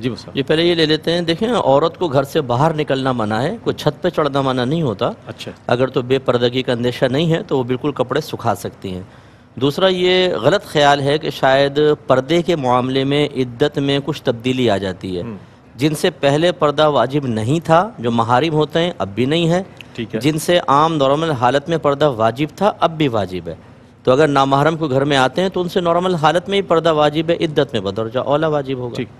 जी sir ये पहले ये ले लेते हैं देखें औरत को घर से बाहर निकलना मना है कोई छत पे चढ़ना मना नहीं होता अच्छा अगर तो बेपर्दगी का अंदेशा नहीं है तो वो बिल्कुल कपड़े सुखा सकती हैं दूसरा ये गलत ख्याल है कि शायद पर्दे के मामले में इद्दत में कुछ तब्दीली आ जाती है हम्म। जिनसे पहले पर्दा वाजिब नहीं था जो महारिम होते हैं अब भी नहीं है, ठीक है। जिनसे आम नॉर्मल हालत में पर्दा वाजिब था अब भी वाजिब है तो अगर नामहरम को घर में आते हैं तो उनसे नॉर्मल हालत में ही पर्दा वाजिब है इद्दत में बदर जा वाजिब होगा